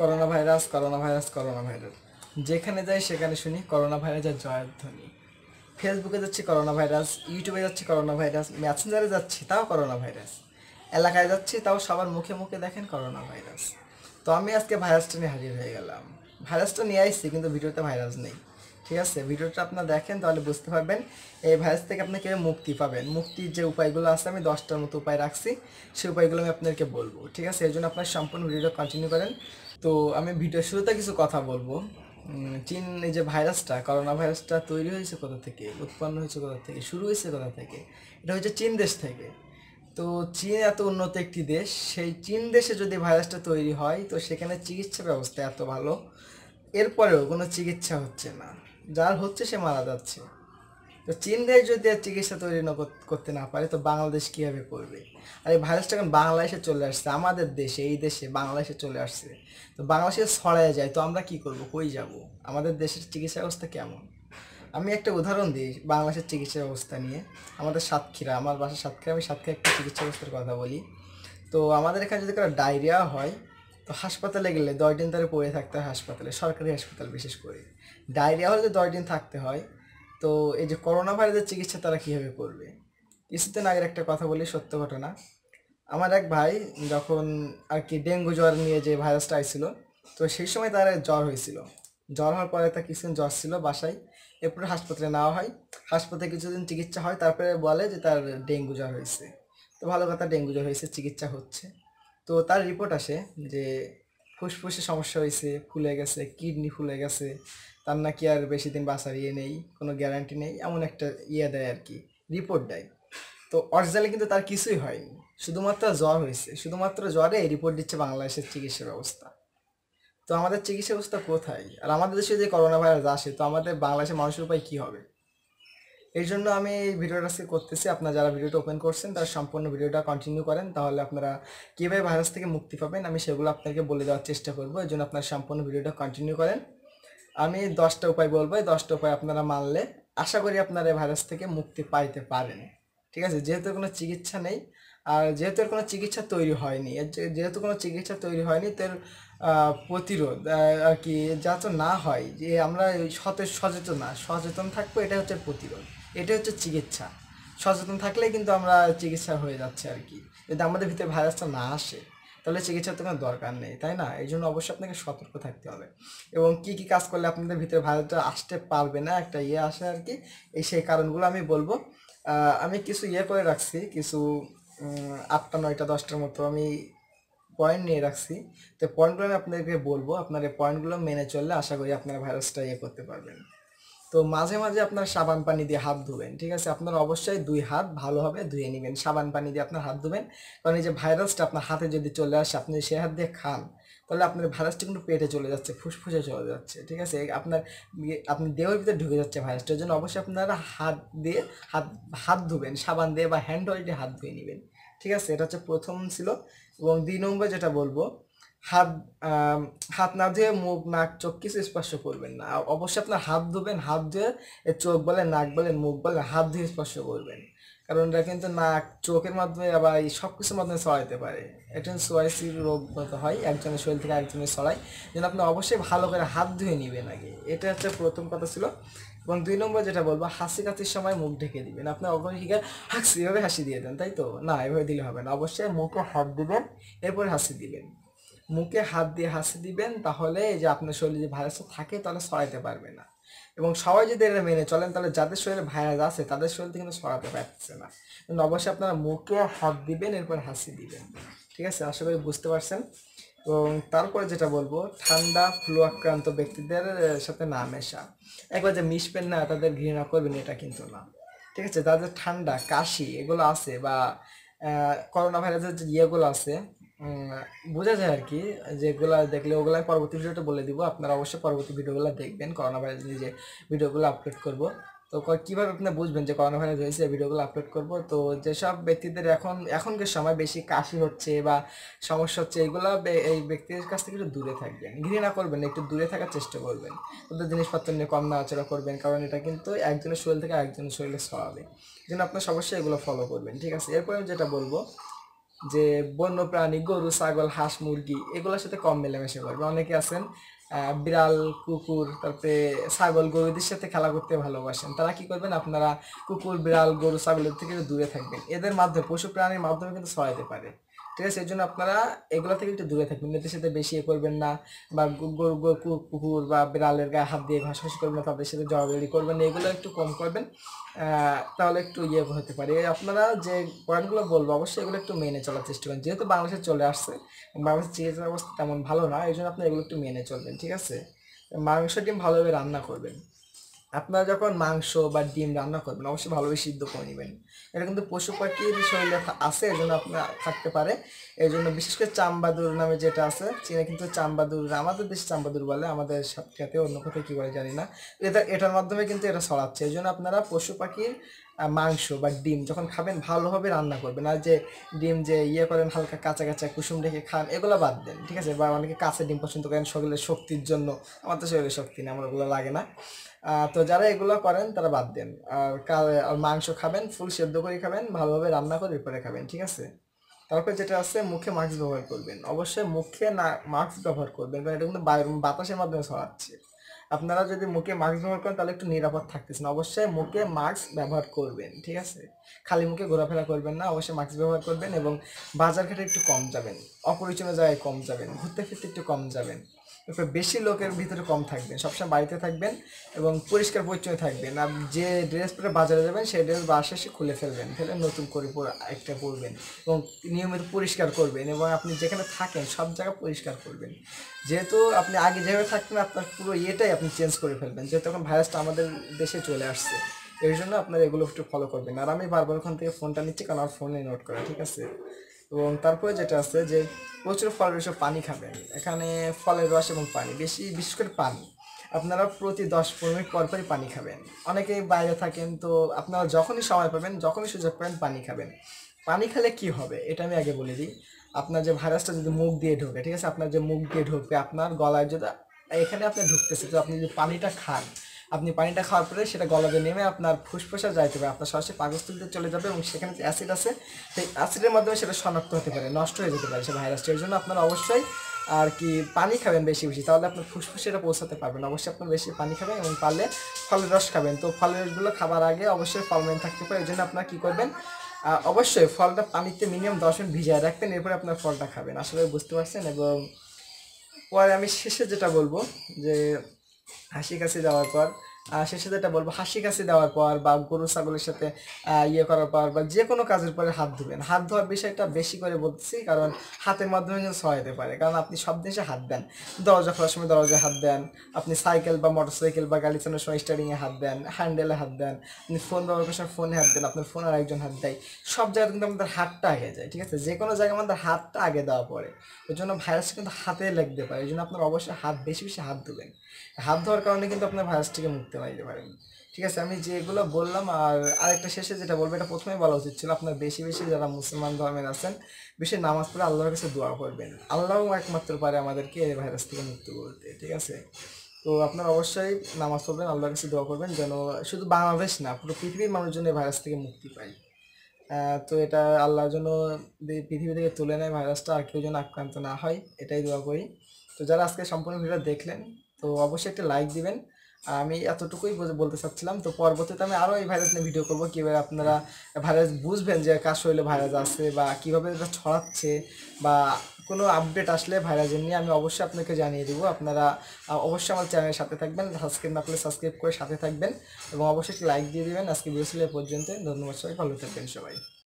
corona virus corona virus corona virus যেখানে যাই সেখানে শুনি করোনা ভাইরাসের জয়ের ধ্বনি ফেসবুকে যাচ্ছি করোনা ভাইরাস ইউটিউবে যাচ্ছি করোনা ভাইরাস ম্যাসেঞ্জারে যাচ্ছি তাও করোনা ভাইরাস এলাকায় যাচ্ছি তাও সবার মুখে মুখে দেখেন করোনা ভাইরাস তো আমি আজকে ভাইরাসটা নিয়ে হাজির হয়ে গেলাম ভাইরাসটা নিয়ে আসছি কিন্তু ভিডিওতে ভাইরাস নেই ঠিক আছে ভিডিওটা আপনার দেখেন তাহলে বুঝতে পারবেন এই ভাইরাস থেকে আপনি কীভাবে মুক্তি পাবেন মুক্তির যে উপায়গুলো আছে আমি দশটার মতো উপায় রাখছি সেই উপায়গুলো আমি আপনাদেরকে বলবো ঠিক আছে এই জন্য আপনার সম্পূর্ণ ভিডিওটা কন্টিনিউ করেন তো আমি ভিডিও শুরুতে কিছু কথা বলবো চীন এই যে ভাইরাসটা করোনা ভাইরাসটা তৈরি হয়েছে কোথা থেকে উৎপন্ন হয়েছে কোথা থেকে শুরু হয়েছে কোথা থেকে এটা হচ্ছে চীন দেশ থেকে তো চীন এত উন্নত একটি দেশ সেই চীন দেশে যদি ভাইরাসটা তৈরি হয় তো সেখানে চিকিৎসা ব্যবস্থা এত ভালো এরপরেও কোনো চিকিৎসা হচ্ছে না যার হচ্ছে সে মারা যাচ্ছে তো চীন দেশ যদি আর চিকিৎসা তৈরি না করতে না পারে তো বাংলাদেশ কীভাবে করবে আর এই ভাইরাসটা এখন বাংলাদেশে চলে আসছে আমাদের দেশে এই দেশে বাংলাদেশে চলে আসছে তো বাংলাদেশে ছড়ায় যায় তো আমরা কি করব কই যাব আমাদের দেশের চিকিৎসা ব্যবস্থা কেমন আমি একটা উদাহরণ দিই বাংলাদেশের চিকিৎসা ব্যবস্থা নিয়ে আমাদের সাতক্ষীরা আমার বাসা সাতক্ষীরা আমি সাতক্ষীরা একটা চিকিৎসা ব্যবস্থার কথা বলি তো আমাদের এখানে যদি কারো ডায়রিয়া হয় তো হাসপাতালে গেলে দশ দিন ধরে পড়ে থাকতে হয় হাসপাতালে সরকারি হাসপাতাল বিশেষ করে ডায়রিয়া হলে দশ দিন থাকতে হয় তো এই যে করোনা ভাইরাসের চিকিৎসা তারা কীভাবে করবে কিছুদিন আগের একটা কথা বলি সত্য ঘটনা আমার এক ভাই যখন আর কি ডেঙ্গু জ্বর নিয়ে যে ভাইরাসটা আইছিল তো সেই সময় তার জ্বর হয়েছিল জ্বর হওয়ার পরে তার কিছুদিন জ্বর ছিল বাসায় এরপরে হাসপাতালে নেওয়া হয় হাসপাতালে কিছুদিন চিকিৎসা হয় তারপরে বলে যে তার ডেঙ্গু জ্বর হয়েছে তো ভালো কথা ডেঙ্গু জ্বর হয়েছে চিকিৎসা হচ্ছে তো তার রিপোর্ট আসে যে ফুসফুসে সমস্যা হয়েছে ফুলে গেছে কিডনি ফুলে গেছে তার নাকি আর বেশি দিন বাসার ইয়ে নেই কোনো গ্যারান্টি নেই এমন একটা ইয়ে দেয় আর কি রিপোর্ট দেয় তো অরিজিনালি কিন্তু তার কিছুই হয়নি শুধুমাত্র জ্বর হয়েছে শুধুমাত্র জ্বরে রিপোর্ট দিচ্ছে বাংলাদেশের চিকিৎসা ব্যবস্থা তো আমাদের চিকিৎসা ব্যবস্থা কোথায় আর আমাদের দেশে যে করোনা ভাইরাস আসে তো আমাদের বাংলাদেশের মানুষের উপায় কী হবে এই জন্য আমি এই ভিডিওটা আজকে করতেছি আপনারা যারা ভিডিওটা ওপেন করছেন তারা সম্পূর্ণ ভিডিওটা কন্টিনিউ করেন তাহলে আপনারা কীভাবে ভাইরাস থেকে মুক্তি পাবেন আমি সেগুলো আপনাকে বলে দেওয়ার চেষ্টা করবো এই জন্য আপনারা সম্পূর্ণ ভিডিওটা কন্টিনিউ করেন আমি দশটা উপায় বলবো এই দশটা উপায় আপনারা মানলে আশা করি আপনারা ভাইরাস থেকে মুক্তি পাইতে পারেন ঠিক আছে যেহেতু কোনো চিকিৎসা নেই আর যেহেতু কোনো চিকিৎসা তৈরি হয়নি যেহেতু কোনো চিকিৎসা তৈরি হয়নি তার প্রতিরোধ আর কি যা তো না হয় যে আমরা সতে সচেতন না সচেতন থাকবো এটা হচ্ছে প্রতিরোধ এটা হচ্ছে চিকিৎসা সচেতন থাকলে কিন্তু আমরা চিকিৎসা হয়ে যাচ্ছে আর কি যদি আমাদের ভিতরে ভাইরাসটা না আসে তাহলে চিকিৎসার তো কোনো দরকার নেই তাই না এই জন্য অবশ্যই আপনাকে সতর্ক থাকতে হবে এবং কি কি কাজ করলে আপনাদের ভিতরে ভাইরাসটা আসতে পারবে না একটা ইয়ে আসে আর কি এই সেই কারণগুলো আমি বলবো আমি কিছু ইয়ে করে রাখছি কিছু আটটা নয়টা দশটার মতো আমি পয়েন্ট নিয়ে রাখছি তো পয়েন্টগুলো আমি আপনাদেরকে বলবো আপনার এই পয়েন্টগুলো মেনে চললে আশা করি আপনারা ভাইরাসটা ইয়ে করতে পারবেন তো মাঝে মাঝে আপনার সাবান পানি দিয়ে হাত ধুবেন ঠিক আছে আপনার অবশ্যই দুই হাত ভালোভাবে ধুয়ে নেবেন সাবান পানি দিয়ে আপনার হাত ধুবেন কারণ এই যে ভাইরাসটা আপনার হাতে যদি চলে আসে আপনি সে হাত দিয়ে খান তাহলে আপনার ভাইরাসটা কিন্তু পেটে চলে যাচ্ছে ফুসফুসে চলে যাচ্ছে ঠিক আছে আপনার ইয়ে, আপনি দেহের ভিতরে ঢুকে যাচ্ছে ভাইরাসটার জন্য অবশ্যই আপনারা হাত দিয়ে হাত হাত ধুবেন সাবান দিয়ে বা হ্যান্ড অয়েল দিয়ে হাত ধুয়ে নেবেন ঠিক আছে এটা হচ্ছে প্রথম ছিল এবং দুই নম্বর যেটা বলবো হাত হাত না ধুয়ে মুখ নাক চোখ কিছু স্পর্শ করবেন না অবশ্যই আপনার হাত ধুবেন হাত ধুয়ে চোখ বলেন নাক বলেন মুখ বলেন হাত ধুয়ে স্পর্শ করবেন কারণ এটা কিন্তু নাক চোখের মাধ্যমে আবার এই সব কিছুর মাধ্যমে ছড়াইতে পারে এটা সোয়াইসি রোগ হয় একজনের শরীর থেকে একজনের ছড়াই যেন আপনি অবশ্যই ভালো করে হাত ধুয়ে নেবেন আগে এটা হচ্ছে প্রথম কথা ছিল এবং দুই নম্বর যেটা বলবো হাসি কাঁচির সময় মুখ ঢেকে দিবেন আপনি শিখে হাসি এভাবে হাসি দিয়ে দেন তাই তো না এভাবে দিলে হবে না অবশ্যই মুখে হাত দিবেন এরপরে হাসি দিবেন মুখে হাত দিয়ে হাসি দিবেন তাহলে যে আপনার শরীরে যে ভাইরাসটা থাকে তাহলে সরাইতে পারবে না এবং সবাই যদি এটা মেনে চলেন তাহলে যাদের শরীরে ভাইরাস আছে তাদের শরীরে কিন্তু সরাতে পারছে না অবশ্যই আপনারা মুখে হাত দিবেন এরপর হাসি দিবেন ঠিক আছে আশা করি বুঝতে পারছেন এবং তারপরে যেটা বলবো ঠান্ডা ফ্লু আক্রান্ত ব্যক্তিদের সাথে না মেশা একবার যে মিশবেন না তাদের ঘৃণা করবেন এটা কিন্তু না ঠিক আছে তাদের ঠান্ডা কাশি এগুলো আছে বা করোনা ভাইরাসের যে ইয়েগুলো আছে বোঝা যায় আর কি যেগুলো দেখলে ওগুলো পরবর্তী ভিডিওতে বলে দিব আপনারা অবশ্যই পরবর্তী ভিডিওগুলো দেখবেন করোনা ভাইরাস নিয়ে যে ভিডিওগুলো আপলোড করব তো কীভাবে আপনি বুঝবেন যে করোনা ভাইরাস হয়েছে ভিডিওগুলো আপলোড করব তো যেসব ব্যক্তিদের এখন এখনকার সময় বেশি কাশি হচ্ছে বা সমস্যা হচ্ছে এগুলো এই ব্যক্তিদের কাছ থেকে একটু দূরে থাকবেন ঘৃণা করবেন একটু দূরে থাকার চেষ্টা করবেন ওদের জিনিসপত্র নিয়ে কম নাড়াচড়া করবেন কারণ এটা কিন্তু একজনের শরীর থেকে আরেকজনের শরীরে ছড়াবে যেন আপনার সমস্যা এগুলো ফলো করবেন ঠিক আছে এরপরে যেটা বলবো যে বন্য প্রাণী গরু ছাগল হাঁস মুরগি এগুলোর সাথে কম মেলামেশা করবে অনেকে আছেন বিড়াল কুকুর তারপরে ছাগল গরুদের সাথে খেলা করতে ভালোবাসেন তারা কি করবেন আপনারা কুকুর বিড়াল গরু ছাগলের থেকে দূরে থাকবেন এদের মাধ্যমে পশু প্রাণীর মাধ্যমে কিন্তু ছড়াইতে পারে ঠিক আছে এই জন্য আপনারা এগুলো থেকে একটু দূরে থাকবেন মেয়েদের সাথে বেশি এ করবেন না বা কুকুর বা বিড়ালের গায়ে হাত দিয়ে ঘাসাঘাসি করবেন না তাদের সাথে জড়াজড়ি করবেন এগুলো একটু কম করবেন তাহলে একটু ইয়ে হতে পারে আপনারা যে পয়েন্টগুলো বলবো অবশ্যই এগুলো একটু মেনে চলার চেষ্টা করবেন যেহেতু বাংলাদেশে চলে আসছে বাংলাদেশের চিকিৎসা অবস্থা তেমন ভালো না এই জন্য আপনারা এগুলো একটু মেনে চলবেন ঠিক আছে মাংস ডিম ভালোভাবে রান্না করবেন আপনারা যখন মাংস বা ডিম রান্না করবেন অবশ্যই ভালোভাবে সিদ্ধ করে নেবেন এটা কিন্তু পশু পাখির শরীরে আছে এই জন্য আপনার থাকতে পারে এই জন্য বিশেষ করে চাম্বাদুর নামে যেটা আছে চীনে কিন্তু চাম্বাদুর আমাদের দেশে চাম্বাদুর বলে আমাদের সাথে অন্য কোথায় কী বলে জানি না এটা এটার মাধ্যমে কিন্তু এটা সরাচ্ছে এই জন্য আপনারা পশু পাখির মাংস বা ডিম যখন খাবেন ভালোভাবে রান্না করবেন আর যে ডিম যে ইয়ে করেন হালকা কাঁচা কাঁচা কুসুম রেখে খান এগুলো বাদ দেন ঠিক আছে বা অনেকে কাঁচা ডিম পছন্দ করেন শরীরের শক্তির জন্য আমার তো শরীরের শক্তি না আমার ওগুলো লাগে না তো যারা এগুলো করেন তারা বাদ দেন আর মাংস খাবেন ফুল সেদ্ধ করে খাবেন ভালোভাবে রান্না করে এরপরে খাবেন ঠিক আছে তারপর যেটা আছে মুখে মাস্ক ব্যবহার করবেন অবশ্যই মুখে না মাস্ক ব্যবহার করবেন কারণ এটা কিন্তু বাতাসের মাধ্যমে ছড়াচ্ছে আপনারা যদি মুখে মাস্ক ব্যবহার করেন তাহলে একটু নিরাপদ থাকতেছেন অবশ্যই মুখে মাস্ক ব্যবহার করবেন ঠিক আছে খালি মুখে ঘোরাফেরা করবেন না অবশ্যই মাস্ক ব্যবহার করবেন এবং বাজার ঘাটে একটু কম যাবেন অপরিচিত জায়গায় কম যাবেন ঘুরতে ফিরতে একটু কম যাবেন তারপরে বেশি লোকের ভিতরে কম থাকবেন সবসময় বাড়িতে থাকবেন এবং পরিষ্কার পরিচ্ছন্ন থাকবেন আর যে ড্রেস পরে বাজারে যাবেন সেই ড্রেস বাসে এসে খুলে ফেলবেন ফেলে নতুন করে একটা পরবেন এবং নিয়মিত পরিষ্কার করবেন এবং আপনি যেখানে থাকেন সব জায়গা পরিষ্কার করবেন যেহেতু আপনি আগে যেভাবে থাকতেন আপনার পুরো ইয়েটাই আপনি চেঞ্জ করে ফেলবেন যেহেতু এখন ভাইরাসটা আমাদের দেশে চলে আসছে এর জন্য আপনারা এগুলো একটু ফলো করবেন আর আমি বারবার ওখান থেকে ফোনটা নিচ্ছি কারণ আমার ফোনে নোট করা ঠিক আছে এবং তারপরে যেটা আছে যে প্রচুর ফল সব পানি খাবেন এখানে ফলের রস এবং পানি বেশি বিশেষ করে পানি আপনারা প্রতি দশ পনেরো মিনিট পরপরই পানি খাবেন অনেকেই বাইরে থাকেন তো আপনারা যখনই সময় পাবেন যখনই সুযোগ পাবেন পানি খাবেন পানি খেলে কি হবে এটা আমি আগে বলে দিই আপনার যে ভাইরাসটা যদি মুখ দিয়ে ঢোকে ঠিক আছে আপনার যে মুখ দিয়ে ঢোকে আপনার গলায় যদি এখানে আপনার ঢুকতেছে তো আপনি যদি পানিটা খান আপনি পানিটা খাওয়ার পরে সেটা গলাতে নেমে আপনার ফুসফুসা যাইতে পারে আপনার সরাসরি পাকস্থলিতে চলে যাবে এবং সেখানে যে অ্যাসিড আছে সেই অ্যাসিডের মাধ্যমে সেটা শনাক্ত হতে পারে নষ্ট হয়ে যেতে পারে সে ভাইরাসটি ওই জন্য আপনার অবশ্যই আর কি পানি খাবেন বেশি বেশি তাহলে আপনার ফুসফুসে এটা পৌঁছাতে পারবেন অবশ্যই আপনার বেশি পানি খাবেন এবং পারলে ফলের রস খাবেন তো ফলের রসগুলো খাবার আগে অবশ্যই ফলমেন থাকতে পারে এই জন্য আপনার কী করবেন অবশ্যই ফলটা পানিতে মিনিমাম দশ মিনিট ভিজিয়ে রাখবেন এরপরে আপনার ফলটা খাবেন আসলে বুঝতে পারছেন এবং পরে আমি শেষে যেটা বলবো যে হাসি কাছে দেওয়ার পর সে সাথে এটা বলবো হাসি কাছে দেওয়ার পর বা গরু ছাগলের সাথে ইয়ে করার পর বা যে কোনো কাজের পরে হাত ধুবেন হাত ধোয়ার বিষয়টা বেশি করে বলতেছি কারণ হাতের মাধ্যমে যেন সহায়তে পারে কারণ আপনি সব দেশে হাত দেন দরজা খোলার সময় দরজায় হাত দেন আপনি সাইকেল বা মোটরসাইকেল বা গাড়ি চালানোর সময় স্টারিংয়ে হাত দেন হ্যান্ডেলে হাত দেন আপনি ফোন ব্যবহার করার সময় ফোনে হাত দেন আপনার ফোন আর একজন হাত দেয় সব জায়গায় কিন্তু আমাদের হাতটা আগে যায় ঠিক আছে যে কোনো জায়গায় আমাদের হাতটা আগে দেওয়া পড়ে ওই জন্য ভাইরাস কিন্তু হাতে লাগতে পারে ওই জন্য আপনার অবশ্যই হাত বেশি বেশি হাত ধুবেন হাত ধোয়ার কারণে কিন্তু আপনার ভাইরাস থেকে মুক্তি পাইতে পারেন ঠিক আছে আমি যেগুলো বললাম আর আরেকটা শেষে যেটা বলবো এটা প্রথমেই বলা উচিত ছিল আপনার বেশি বেশি যারা মুসলমান ধর্মের আছেন বেশি নামাজ পড়ে আল্লাহর কাছে দোয়া করবেন আল্লাহ একমাত্র পারে আমাদেরকে এই ভাইরাস থেকে মুক্ত করতে ঠিক আছে তো আপনারা অবশ্যই নামাজ পড়বেন আল্লাহর কাছে দোয়া করবেন যেন শুধু বাংলাদেশ না পুরো পৃথিবীর মানুষজন এই ভাইরাস থেকে মুক্তি পায় তো এটা আল্লাহর জন্য পৃথিবী থেকে তুলে নেয় ভাইরাসটা আর কেউ যেন আক্রান্ত না হয় এটাই দোয়া করি তো যারা আজকে সম্পূর্ণ ভিডিও দেখলেন তো অবশ্যই একটা লাইক দিবেন আমি এতটুকুই বলতে চাচ্ছিলাম তো পরবর্তীতে আমি আরও এই ভাইরাস নিয়ে ভিডিও করবো কীভাবে আপনারা ভাইরাস বুঝবেন যে কার শরীরে ভাইরাস আছে বা কীভাবে এটা ছড়াচ্ছে বা কোনো আপডেট আসলে ভাইরাসের নিয়ে আমি অবশ্যই আপনাকে জানিয়ে দেবো আপনারা অবশ্যই আমার চ্যানেলের সাথে থাকবেন সাবস্ক্রাইব না করলে সাবস্ক্রাইব করে সাথে থাকবেন এবং অবশ্যই লাইক দিয়ে দেবেন আজকে ভিডিও এ পর্যন্ত ধন্যবাদ সবাই ভালো থাকবেন সবাই